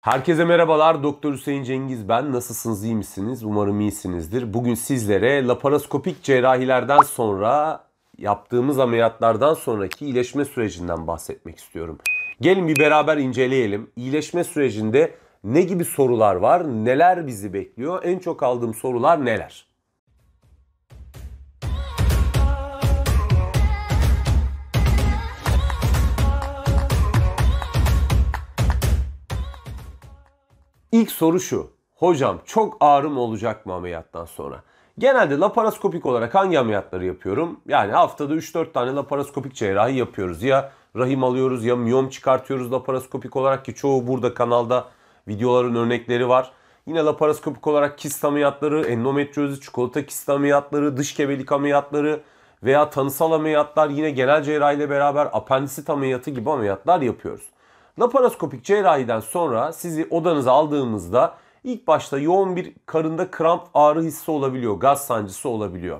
Herkese merhabalar. Doktor Hüseyin Cengiz ben. Nasılsınız? iyi misiniz? Umarım iyisinizdir. Bugün sizlere laparoskopik cerrahilerden sonra yaptığımız ameliyatlardan sonraki iyileşme sürecinden bahsetmek istiyorum. Gelin bir beraber inceleyelim. İyileşme sürecinde ne gibi sorular var? Neler bizi bekliyor? En çok aldığım sorular neler? İlk soru şu. Hocam çok ağrım olacak mı ameliyattan sonra? Genelde laparoskopik olarak hangi ameliyatları yapıyorum? Yani haftada 3-4 tane laparoskopik cerrahi yapıyoruz. Ya rahim alıyoruz ya miyom çıkartıyoruz laparoskopik olarak ki çoğu burada kanalda videoların örnekleri var. Yine laparoskopik olarak kist ameliyatları, endometriozi, çikolata kist ameliyatları, dış kebelik ameliyatları veya tanısal ameliyatlar yine genel cerrahiyle beraber apendisit ameliyatı gibi ameliyatlar yapıyoruz. Laparoskopik cerrahiden sonra sizi odanıza aldığımızda ilk başta yoğun bir karında kramp ağrı hissi olabiliyor, gaz sancısı olabiliyor.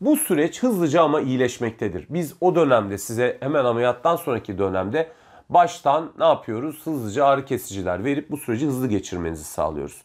Bu süreç hızlıca ama iyileşmektedir. Biz o dönemde size hemen ameliyattan sonraki dönemde baştan ne yapıyoruz? Hızlıca ağrı kesiciler verip bu süreci hızlı geçirmenizi sağlıyoruz.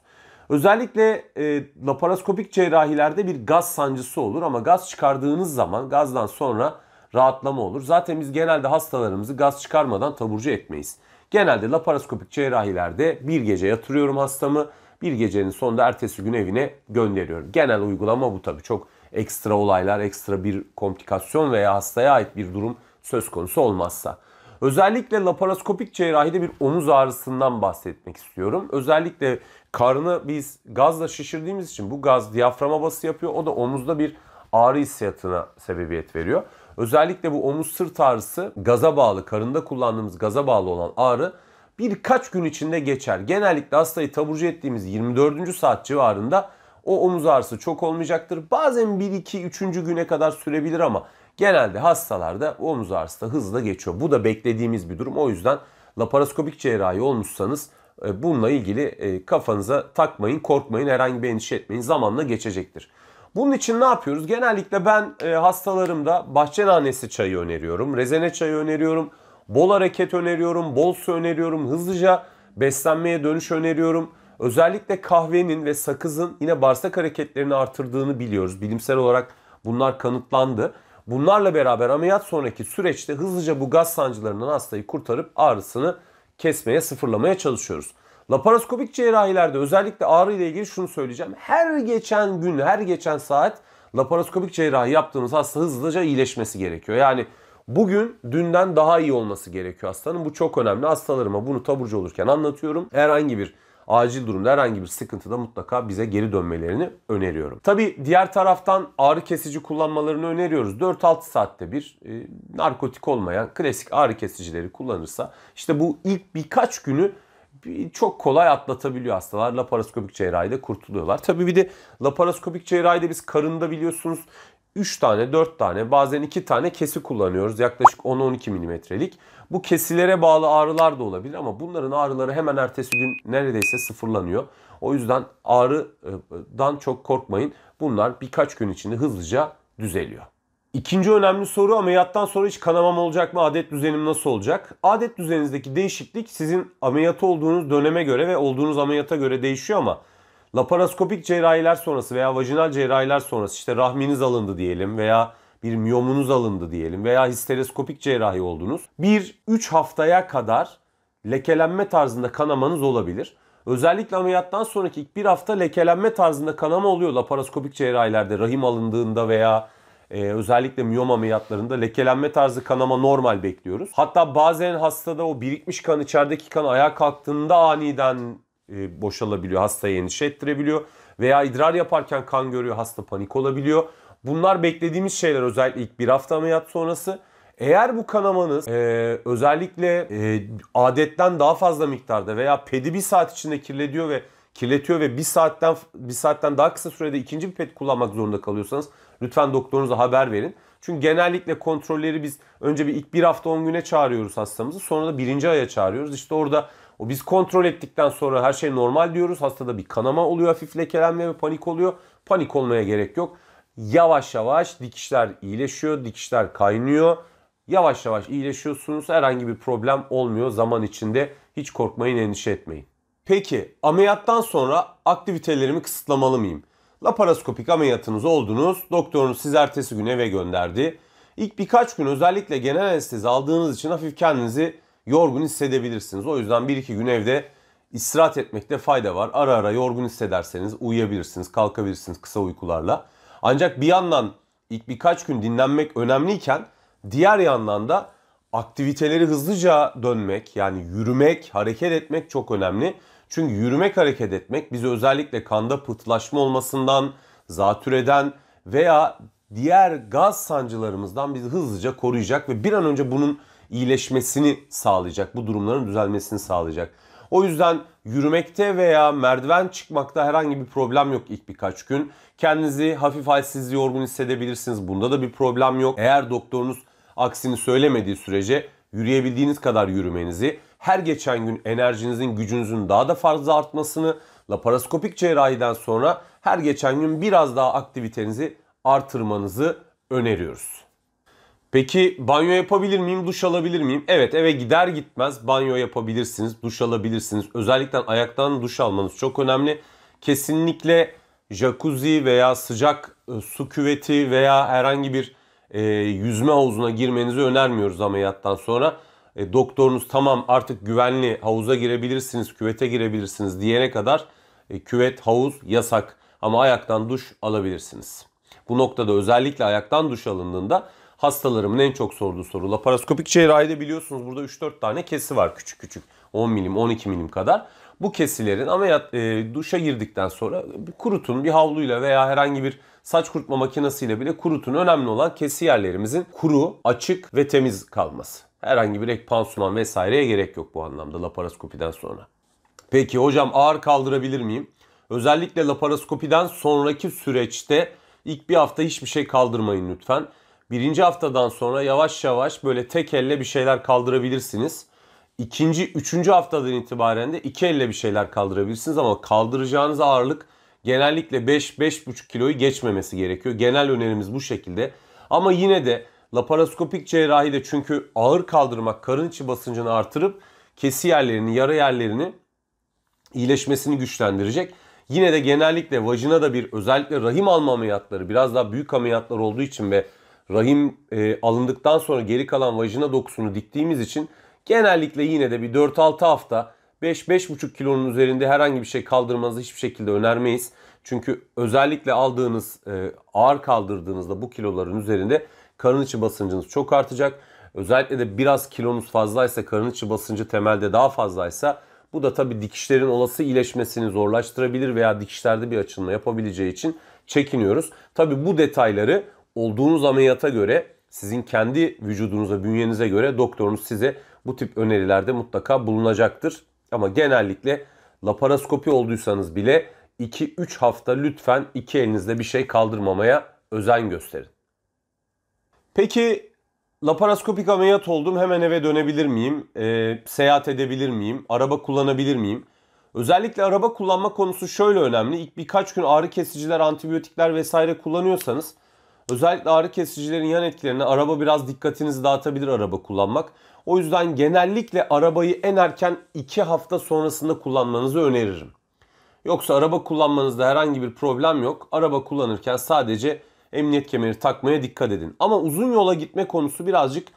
Özellikle e, laparoskopik cerrahilerde bir gaz sancısı olur ama gaz çıkardığınız zaman gazdan sonra rahatlama olur. Zaten biz genelde hastalarımızı gaz çıkarmadan taburcu etmeyiz. Genelde laparoskopik cerrahilerde bir gece yatırıyorum hastamı. Bir gecenin sonunda ertesi gün evine gönderiyorum. Genel uygulama bu tabii. Çok ekstra olaylar, ekstra bir komplikasyon veya hastaya ait bir durum söz konusu olmazsa. Özellikle laparoskopik cerrahide bir omuz ağrısından bahsetmek istiyorum. Özellikle karnı biz gazla şişirdiğimiz için bu gaz diyaframa bası yapıyor. O da omuzda bir ağrı hissiyatına sebebiyet veriyor. Özellikle bu omuz sırt ağrısı gaza bağlı, karında kullandığımız gaza bağlı olan ağrı birkaç gün içinde geçer. Genellikle hastayı taburcu ettiğimiz 24. saat civarında o omuz ağrısı çok olmayacaktır. Bazen 1 2 3. güne kadar sürebilir ama genelde hastalarda omuz ağrısı da hızla geçiyor. Bu da beklediğimiz bir durum. O yüzden laparoskopik cerrahi olmuşsanız e, bununla ilgili e, kafanıza takmayın, korkmayın, herhangi bir endişe etmeyin. Zamanla geçecektir. Bunun için ne yapıyoruz? Genellikle ben e, hastalarımda bahçe nanesi çayı öneriyorum. Rezene çayı öneriyorum. Bol hareket öneriyorum. Bol su öneriyorum. Hızlıca beslenmeye dönüş öneriyorum. Özellikle kahvenin ve sakızın yine bağırsak hareketlerini artırdığını biliyoruz. Bilimsel olarak bunlar kanıtlandı. Bunlarla beraber ameliyat sonraki süreçte hızlıca bu gaz sancılarından hastayı kurtarıp ağrısını kesmeye, sıfırlamaya çalışıyoruz. Laparoskopik cerrahilerde özellikle ağrı ile ilgili şunu söyleyeceğim. Her geçen gün, her geçen saat laparoskopik cerrahi yaptığımız hasta hızlıca iyileşmesi gerekiyor. Yani Bugün dünden daha iyi olması gerekiyor hastanın. Bu çok önemli. Hastalarıma bunu taburcu olurken anlatıyorum. Herhangi bir acil durumda herhangi bir sıkıntıda mutlaka bize geri dönmelerini öneriyorum. Tabi diğer taraftan ağrı kesici kullanmalarını öneriyoruz. 4-6 saatte bir e, narkotik olmayan klasik ağrı kesicileri kullanırsa işte bu ilk birkaç günü çok kolay atlatabiliyor hastalar. Laparoskopik cerrahide kurtuluyorlar. Tabii bir de laparoskopik cerrahide biz karında biliyorsunuz 3 tane, 4 tane, bazen 2 tane kesi kullanıyoruz. Yaklaşık 10-12 milimetrelik. Bu kesilere bağlı ağrılar da olabilir ama bunların ağrıları hemen ertesi gün neredeyse sıfırlanıyor. O yüzden ağrıdan çok korkmayın. Bunlar birkaç gün içinde hızlıca düzeliyor. İkinci önemli soru ameliyattan sonra hiç kanamam olacak mı? Adet düzenim nasıl olacak? Adet düzeninizdeki değişiklik sizin ameliyatı olduğunuz döneme göre ve olduğunuz ameliyata göre değişiyor ama laparoskopik cerrahiler sonrası veya vajinal cerrahiler sonrası işte rahminiz alındı diyelim veya bir miyomunuz alındı diyelim veya histereskopik cerrahi oldunuz. 1-3 haftaya kadar lekelenme tarzında kanamanız olabilir. Özellikle ameliyattan sonraki ilk bir hafta lekelenme tarzında kanama oluyor laparoskopik cerrahilerde rahim alındığında veya e, özellikle miyom ameliyatlarında lekelenme tarzı kanama normal bekliyoruz. Hatta bazen hastada o birikmiş kan içerideki kan ayağa kalktığında aniden e, boşalabiliyor. Hastayı endişe ettirebiliyor. Veya idrar yaparken kan görüyor hasta panik olabiliyor. Bunlar beklediğimiz şeyler özellikle ilk bir hafta ameliyat sonrası. Eğer bu kanamanız e, özellikle e, adetten daha fazla miktarda veya pedi bir saat içinde kirletiyor ve kirletiyor ve bir saatten bir saatten daha kısa sürede ikinci bir ped kullanmak zorunda kalıyorsanız Lütfen doktorunuza haber verin. Çünkü genellikle kontrolleri biz önce bir ilk bir hafta 10 güne çağırıyoruz hastamızı. Sonra da birinci aya çağırıyoruz. İşte orada o biz kontrol ettikten sonra her şey normal diyoruz. Hastada bir kanama oluyor, hafif lekelenme ve panik oluyor. Panik olmaya gerek yok. Yavaş yavaş dikişler iyileşiyor, dikişler kaynıyor. Yavaş yavaş iyileşiyorsunuz. Herhangi bir problem olmuyor zaman içinde. Hiç korkmayın, endişe etmeyin. Peki ameliyattan sonra aktivitelerimi kısıtlamalı mıyım? laparoskopik ameliyatınız oldunuz. Doktorunuz sizi ertesi gün eve gönderdi. İlk birkaç gün özellikle genel anestezi aldığınız için hafif kendinizi yorgun hissedebilirsiniz. O yüzden 1-2 gün evde istirahat etmekte fayda var. Ara ara yorgun hissederseniz uyuyabilirsiniz, kalkabilirsiniz kısa uykularla. Ancak bir yandan ilk birkaç gün dinlenmek önemliyken diğer yandan da aktiviteleri hızlıca dönmek yani yürümek, hareket etmek çok önemli. Çünkü yürümek hareket etmek bizi özellikle kanda pıhtılaşma olmasından, zatüreden veya diğer gaz sancılarımızdan bizi hızlıca koruyacak ve bir an önce bunun iyileşmesini sağlayacak. Bu durumların düzelmesini sağlayacak. O yüzden yürümekte veya merdiven çıkmakta herhangi bir problem yok ilk birkaç gün. Kendinizi hafif halsiz yorgun hissedebilirsiniz. Bunda da bir problem yok. Eğer doktorunuz aksini söylemediği sürece yürüyebildiğiniz kadar yürümenizi her geçen gün enerjinizin gücünüzün daha da fazla artmasını, laparoskopik cerrahiden sonra her geçen gün biraz daha aktivitenizi artırmanızı öneriyoruz. Peki banyo yapabilir miyim, duş alabilir miyim? Evet eve gider gitmez banyo yapabilirsiniz, duş alabilirsiniz. Özellikle ayaktan duş almanız çok önemli. Kesinlikle jacuzzi veya sıcak e, su küveti veya herhangi bir e, yüzme havuzuna girmenizi önermiyoruz ameliyattan sonra e, doktorunuz tamam artık güvenli havuza girebilirsiniz, küvete girebilirsiniz diyene kadar e, küvet, havuz yasak ama ayaktan duş alabilirsiniz. Bu noktada özellikle ayaktan duş alındığında hastalarımın en çok sorduğu soru. Laparoskopik cerrahide biliyorsunuz burada 3-4 tane kesi var küçük küçük 10 milim 12 milim kadar. Bu kesilerin ameliyat e, duşa girdikten sonra kurutun bir havluyla veya herhangi bir saç kurutma makinesiyle bile kurutun. Önemli olan kesi yerlerimizin kuru, açık ve temiz kalması. Herhangi bir ek pansuman vesaireye gerek yok bu anlamda laparoskopiden sonra. Peki hocam ağır kaldırabilir miyim? Özellikle laparoskopiden sonraki süreçte ilk bir hafta hiçbir şey kaldırmayın lütfen. Birinci haftadan sonra yavaş yavaş böyle tek elle bir şeyler kaldırabilirsiniz. İkinci, üçüncü haftadan itibaren de iki elle bir şeyler kaldırabilirsiniz ama kaldıracağınız ağırlık genellikle 5-5,5 kiloyu geçmemesi gerekiyor. Genel önerimiz bu şekilde. Ama yine de Laparoskopik cerrahi de çünkü ağır kaldırmak karın içi basıncını artırıp kesi yerlerini, yara yerlerini iyileşmesini güçlendirecek. Yine de genellikle vajina da bir özellikle rahim alma ameliyatları biraz daha büyük ameliyatlar olduğu için ve rahim e, alındıktan sonra geri kalan vajina dokusunu diktiğimiz için genellikle yine de bir 4-6 hafta 5-5,5 kilonun üzerinde herhangi bir şey kaldırmanızı hiçbir şekilde önermeyiz. Çünkü özellikle aldığınız e, ağır kaldırdığınızda bu kiloların üzerinde karın içi basıncınız çok artacak. Özellikle de biraz kilonuz fazlaysa, karın içi basıncı temelde daha fazlaysa bu da tabii dikişlerin olası iyileşmesini zorlaştırabilir veya dikişlerde bir açılma yapabileceği için çekiniyoruz. Tabii bu detayları olduğunuz ameliyata göre sizin kendi vücudunuza, bünyenize göre doktorunuz size bu tip önerilerde mutlaka bulunacaktır. Ama genellikle laparoskopi olduysanız bile 2-3 hafta lütfen iki elinizle bir şey kaldırmamaya özen gösterin. Peki laparoskopik ameliyat oldum hemen eve dönebilir miyim? E, seyahat edebilir miyim? Araba kullanabilir miyim? Özellikle araba kullanma konusu şöyle önemli. İlk birkaç gün ağrı kesiciler, antibiyotikler vesaire kullanıyorsanız özellikle ağrı kesicilerin yan etkilerine araba biraz dikkatinizi dağıtabilir araba kullanmak. O yüzden genellikle arabayı en erken 2 hafta sonrasında kullanmanızı öneririm. Yoksa araba kullanmanızda herhangi bir problem yok. Araba kullanırken sadece emniyet kemeri takmaya dikkat edin. Ama uzun yola gitme konusu birazcık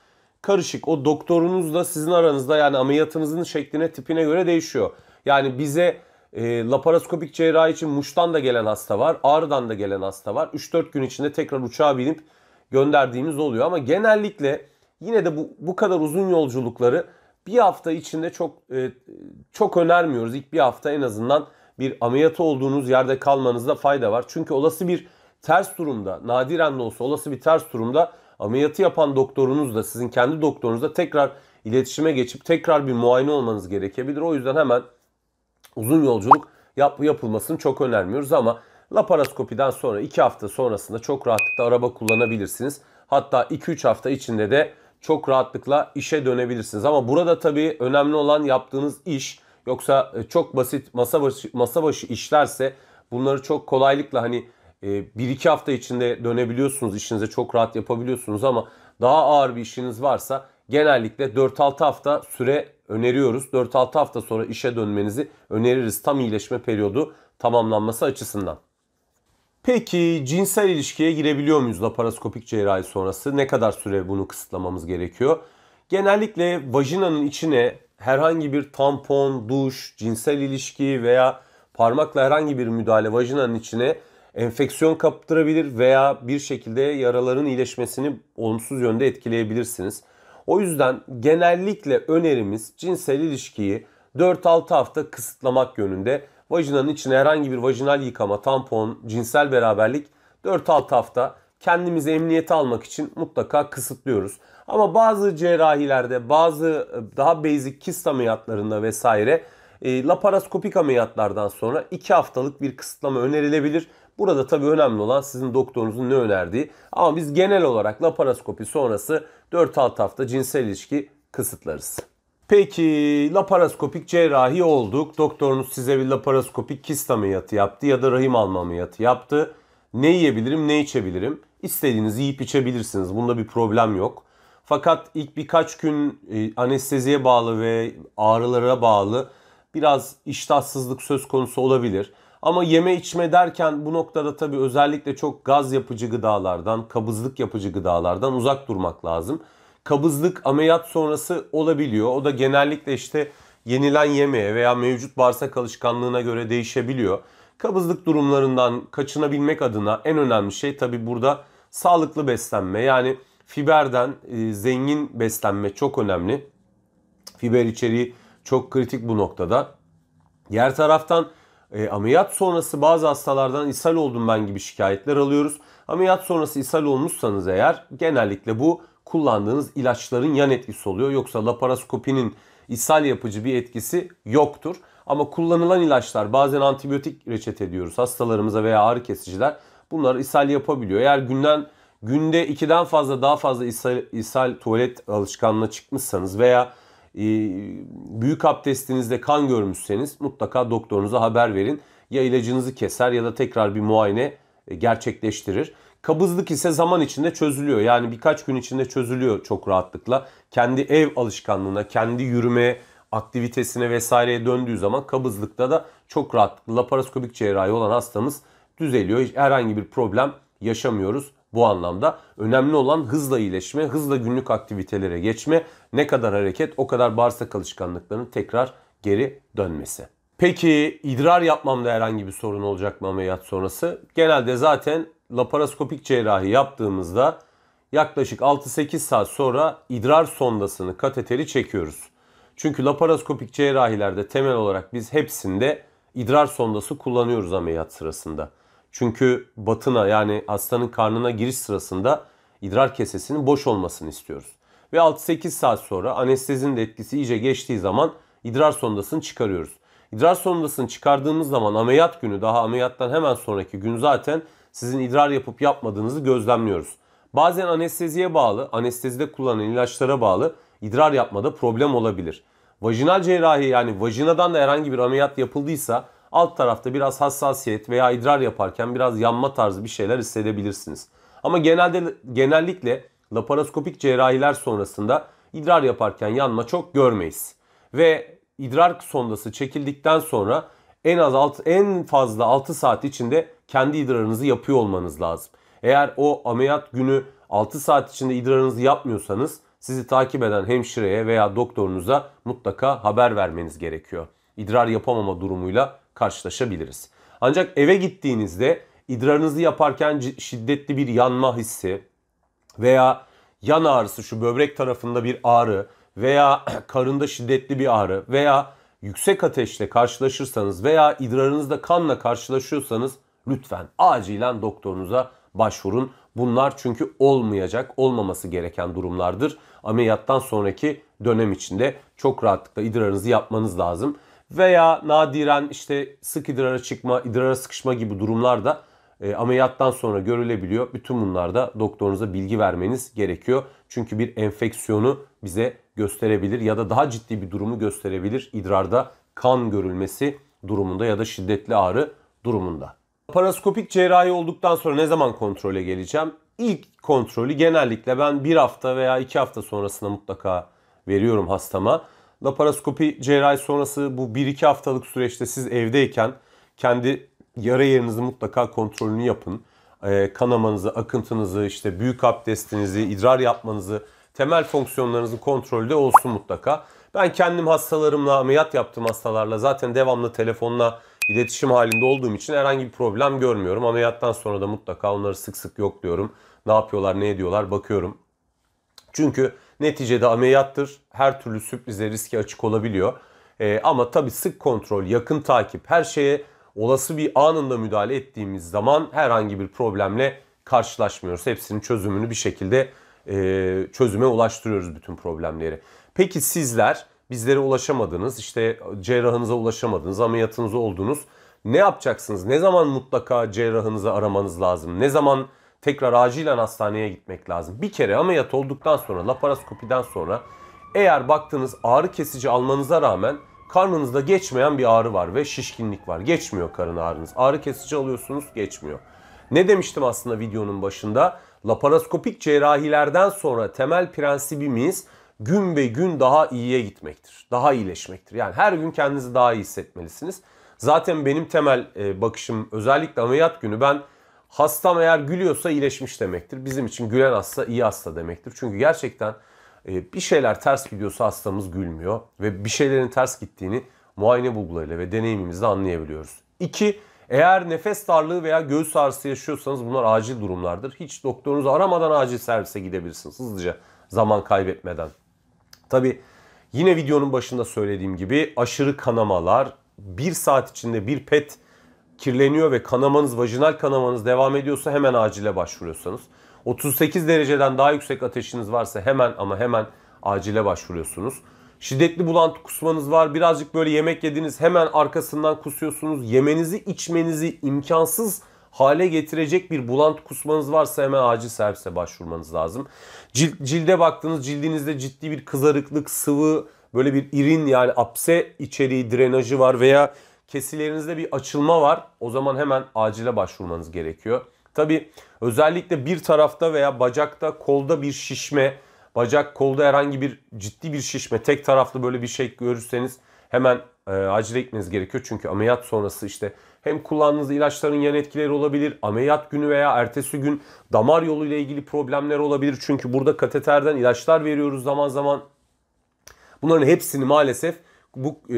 karışık. O doktorunuzla sizin aranızda yani ameliyatınızın şekline tipine göre değişiyor. Yani bize e, laparoskopik cerrahi için Muş'tan da gelen hasta var. Ağrı'dan da gelen hasta var. 3-4 gün içinde tekrar uçağa binip gönderdiğimiz oluyor. Ama genellikle yine de bu, bu kadar uzun yolculukları bir hafta içinde çok e, çok önermiyoruz. İlk bir hafta en azından bir ameliyatı olduğunuz yerde kalmanızda fayda var. Çünkü olası bir ters durumda nadiren de olsa olası bir ters durumda ameliyatı yapan doktorunuzla sizin kendi doktorunuzla tekrar iletişime geçip tekrar bir muayene olmanız gerekebilir. O yüzden hemen uzun yolculuk yap, yapılmasını çok önermiyoruz ama laparoskopiden sonra 2 hafta sonrasında çok rahatlıkla araba kullanabilirsiniz. Hatta 2-3 hafta içinde de çok rahatlıkla işe dönebilirsiniz. Ama burada tabii önemli olan yaptığınız iş yoksa e, çok basit masa başı, masa başı işlerse bunları çok kolaylıkla hani ee, bir iki hafta içinde dönebiliyorsunuz. işinize çok rahat yapabiliyorsunuz ama daha ağır bir işiniz varsa genellikle 4-6 hafta süre öneriyoruz. 4-6 hafta sonra işe dönmenizi öneririz tam iyileşme periyodu tamamlanması açısından. Peki cinsel ilişkiye girebiliyor muyuz laparoskopik cerrahi sonrası? Ne kadar süre bunu kısıtlamamız gerekiyor? Genellikle vajinanın içine herhangi bir tampon, duş, cinsel ilişki veya parmakla herhangi bir müdahale vajinanın içine enfeksiyon kaptırabilir veya bir şekilde yaraların iyileşmesini olumsuz yönde etkileyebilirsiniz. O yüzden genellikle önerimiz cinsel ilişkiyi 4-6 hafta kısıtlamak yönünde. Vajinanın içine herhangi bir vajinal yıkama, tampon, cinsel beraberlik 4-6 hafta kendimizi emniyete almak için mutlaka kısıtlıyoruz. Ama bazı cerrahilerde, bazı e, daha basic kist ameliyatlarında vesaire e, laparoskopik ameliyatlardan sonra 2 haftalık bir kısıtlama önerilebilir. Burada tabii önemli olan sizin doktorunuzun ne önerdiği. Ama biz genel olarak laparoskopi sonrası 4-6 hafta cinsel ilişki kısıtlarız. Peki laparoskopik cerrahi olduk. Doktorunuz size bir laparoskopik kist ameliyatı yaptı ya da rahim alma ameliyatı yaptı. Ne yiyebilirim, ne içebilirim? İstediğiniz yiyip içebilirsiniz. Bunda bir problem yok. Fakat ilk birkaç gün e, anesteziye bağlı ve ağrılara bağlı biraz iştahsızlık söz konusu olabilir. Ama yeme içme derken bu noktada tabii özellikle çok gaz yapıcı gıdalardan, kabızlık yapıcı gıdalardan uzak durmak lazım. Kabızlık ameliyat sonrası olabiliyor. O da genellikle işte yenilen yemeğe veya mevcut bağırsak alışkanlığına göre değişebiliyor. Kabızlık durumlarından kaçınabilmek adına en önemli şey tabii burada sağlıklı beslenme. Yani fiberden e, zengin beslenme çok önemli. Fiber içeriği çok kritik bu noktada. Diğer taraftan e, ameliyat sonrası bazı hastalardan ishal oldum ben gibi şikayetler alıyoruz. Ameliyat sonrası ishal olmuşsanız eğer genellikle bu kullandığınız ilaçların yan etkisi oluyor. Yoksa laparoskopinin ishal yapıcı bir etkisi yoktur. Ama kullanılan ilaçlar bazen antibiyotik reçete ediyoruz hastalarımıza veya ağrı kesiciler. Bunlar ishal yapabiliyor. Eğer günden günde 2'den fazla daha fazla ishal, ishal tuvalet alışkanlığına çıkmışsanız veya ee, büyük abdestinizde kan görmüşseniz mutlaka doktorunuza haber verin. Ya ilacınızı keser ya da tekrar bir muayene e, gerçekleştirir. Kabızlık ise zaman içinde çözülüyor. Yani birkaç gün içinde çözülüyor çok rahatlıkla. Kendi ev alışkanlığına, kendi yürüme aktivitesine vesaireye döndüğü zaman kabızlıkta da çok rahatlıkla laparoskopik cerrahi olan hastamız düzeliyor. Hiç herhangi bir problem yaşamıyoruz bu anlamda. Önemli olan hızla iyileşme, hızla günlük aktivitelere geçme, ne kadar hareket o kadar bağırsak alışkanlıklarının tekrar geri dönmesi. Peki idrar yapmamda herhangi bir sorun olacak mı ameliyat sonrası? Genelde zaten laparoskopik cerrahi yaptığımızda yaklaşık 6-8 saat sonra idrar sondasını kateteri çekiyoruz. Çünkü laparoskopik cerrahilerde temel olarak biz hepsinde idrar sondası kullanıyoruz ameliyat sırasında. Çünkü batına yani hastanın karnına giriş sırasında idrar kesesinin boş olmasını istiyoruz. Ve 6-8 saat sonra anestezinin de etkisi iyice geçtiği zaman idrar sondasını çıkarıyoruz. İdrar sondasını çıkardığımız zaman ameliyat günü daha ameliyattan hemen sonraki gün zaten sizin idrar yapıp yapmadığınızı gözlemliyoruz. Bazen anesteziye bağlı, anestezide kullanılan ilaçlara bağlı idrar yapmada problem olabilir. Vajinal cerrahi yani vajinadan da herhangi bir ameliyat yapıldıysa alt tarafta biraz hassasiyet veya idrar yaparken biraz yanma tarzı bir şeyler hissedebilirsiniz. Ama genelde genellikle laparoskopik cerrahiler sonrasında idrar yaparken yanma çok görmeyiz. Ve idrar sondası çekildikten sonra en az alt, en fazla 6 saat içinde kendi idrarınızı yapıyor olmanız lazım. Eğer o ameliyat günü 6 saat içinde idrarınızı yapmıyorsanız sizi takip eden hemşireye veya doktorunuza mutlaka haber vermeniz gerekiyor. İdrar yapamama durumuyla karşılaşabiliriz. Ancak eve gittiğinizde idrarınızı yaparken şiddetli bir yanma hissi veya yan ağrısı şu böbrek tarafında bir ağrı veya karında şiddetli bir ağrı veya yüksek ateşle karşılaşırsanız veya idrarınızda kanla karşılaşıyorsanız lütfen acilen doktorunuza başvurun. Bunlar çünkü olmayacak, olmaması gereken durumlardır. Ameliyattan sonraki dönem içinde çok rahatlıkla idrarınızı yapmanız lazım veya nadiren işte sık idrara çıkma, idrara sıkışma gibi durumlar da e, ameliyattan sonra görülebiliyor. Bütün bunlarda doktorunuza bilgi vermeniz gerekiyor. Çünkü bir enfeksiyonu bize gösterebilir ya da daha ciddi bir durumu gösterebilir idrarda kan görülmesi durumunda ya da şiddetli ağrı durumunda. Paraskopik cerrahi olduktan sonra ne zaman kontrole geleceğim? İlk kontrolü genellikle ben bir hafta veya iki hafta sonrasında mutlaka veriyorum hastama laparoskopi cerrahi sonrası bu 1-2 haftalık süreçte siz evdeyken kendi yara yerinizin mutlaka kontrolünü yapın. Ee, kanamanızı, akıntınızı, işte büyük abdestinizi, idrar yapmanızı, temel fonksiyonlarınızın kontrolde olsun mutlaka. Ben kendim hastalarımla, ameliyat yaptığım hastalarla zaten devamlı telefonla iletişim halinde olduğum için herhangi bir problem görmüyorum. Ameliyattan sonra da mutlaka onları sık sık yokluyorum. Ne yapıyorlar, ne ediyorlar bakıyorum. Çünkü Neticede ameliyattır. Her türlü sürprize riski açık olabiliyor. E, ama tabii sık kontrol, yakın takip, her şeye olası bir anında müdahale ettiğimiz zaman herhangi bir problemle karşılaşmıyoruz. Hepsinin çözümünü bir şekilde e, çözüme ulaştırıyoruz bütün problemleri. Peki sizler bizlere ulaşamadınız, işte cerrahınıza ulaşamadınız, ameliyatınız oldunuz. Ne yapacaksınız? Ne zaman mutlaka cerrahınızı aramanız lazım? Ne zaman tekrar acilen hastaneye gitmek lazım. Bir kere ameliyat olduktan sonra laparoskopiden sonra eğer baktığınız ağrı kesici almanıza rağmen karnınızda geçmeyen bir ağrı var ve şişkinlik var. Geçmiyor karın ağrınız. Ağrı kesici alıyorsunuz geçmiyor. Ne demiştim aslında videonun başında? Laparoskopik cerrahilerden sonra temel prensibimiz gün ve gün daha iyiye gitmektir. Daha iyileşmektir. Yani her gün kendinizi daha iyi hissetmelisiniz. Zaten benim temel e, bakışım özellikle ameliyat günü ben Hastam eğer gülüyorsa iyileşmiş demektir. Bizim için gülen hasta iyi hasta demektir. Çünkü gerçekten e, bir şeyler ters gidiyorsa hastamız gülmüyor ve bir şeylerin ters gittiğini muayene bulgularıyla ve deneyimimizle anlayabiliyoruz. 2. Eğer nefes darlığı veya göğüs ağrısı yaşıyorsanız bunlar acil durumlardır. Hiç doktorunuzu aramadan acil servise gidebilirsiniz hızlıca zaman kaybetmeden. Tabi yine videonun başında söylediğim gibi aşırı kanamalar, bir saat içinde bir PET kirleniyor ve kanamanız, vajinal kanamanız devam ediyorsa hemen acile başvuruyorsunuz. 38 dereceden daha yüksek ateşiniz varsa hemen ama hemen acile başvuruyorsunuz. Şiddetli bulantı kusmanız var. Birazcık böyle yemek yediniz hemen arkasından kusuyorsunuz. Yemenizi içmenizi imkansız hale getirecek bir bulantı kusmanız varsa hemen acil servise başvurmanız lazım. Cilt, cilde baktığınız cildinizde ciddi bir kızarıklık, sıvı, böyle bir irin yani apse içeriği drenajı var veya kesilerinizde bir açılma var. O zaman hemen acile başvurmanız gerekiyor. Tabi özellikle bir tarafta veya bacakta kolda bir şişme, bacak kolda herhangi bir ciddi bir şişme, tek taraflı böyle bir şey görürseniz hemen e, acile gitmeniz gerekiyor. Çünkü ameliyat sonrası işte hem kullandığınız ilaçların yan etkileri olabilir. Ameliyat günü veya ertesi gün damar yolu ile ilgili problemler olabilir. Çünkü burada kateterden ilaçlar veriyoruz zaman zaman. Bunların hepsini maalesef bu e,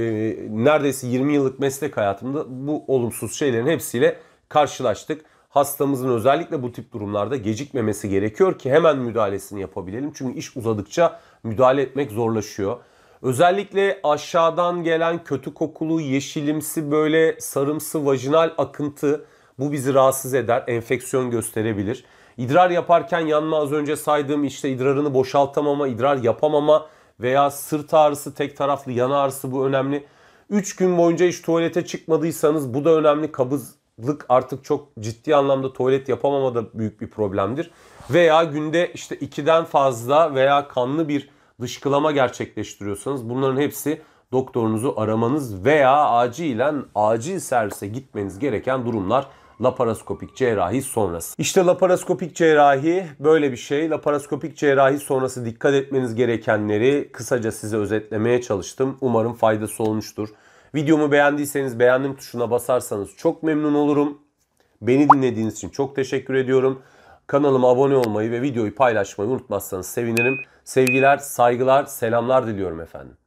neredeyse 20 yıllık meslek hayatımda bu olumsuz şeylerin hepsiyle karşılaştık. Hastamızın özellikle bu tip durumlarda gecikmemesi gerekiyor ki hemen müdahalesini yapabilelim. Çünkü iş uzadıkça müdahale etmek zorlaşıyor. Özellikle aşağıdan gelen kötü kokulu, yeşilimsi böyle sarımsı vajinal akıntı bu bizi rahatsız eder, enfeksiyon gösterebilir. İdrar yaparken yanma az önce saydığım işte idrarını boşaltamama, idrar yapamama veya sırt ağrısı, tek taraflı yan ağrısı bu önemli. 3 gün boyunca hiç tuvalete çıkmadıysanız bu da önemli. Kabızlık artık çok ciddi anlamda tuvalet yapamama da büyük bir problemdir. Veya günde işte 2'den fazla veya kanlı bir dışkılama gerçekleştiriyorsanız bunların hepsi doktorunuzu aramanız veya acilen acil servise gitmeniz gereken durumlar laparoskopik cerrahi sonrası. İşte laparoskopik cerrahi böyle bir şey. Laparoskopik cerrahi sonrası dikkat etmeniz gerekenleri kısaca size özetlemeye çalıştım. Umarım faydası olmuştur. Videomu beğendiyseniz beğendim tuşuna basarsanız çok memnun olurum. Beni dinlediğiniz için çok teşekkür ediyorum. Kanalıma abone olmayı ve videoyu paylaşmayı unutmazsanız sevinirim. Sevgiler, saygılar, selamlar diliyorum efendim.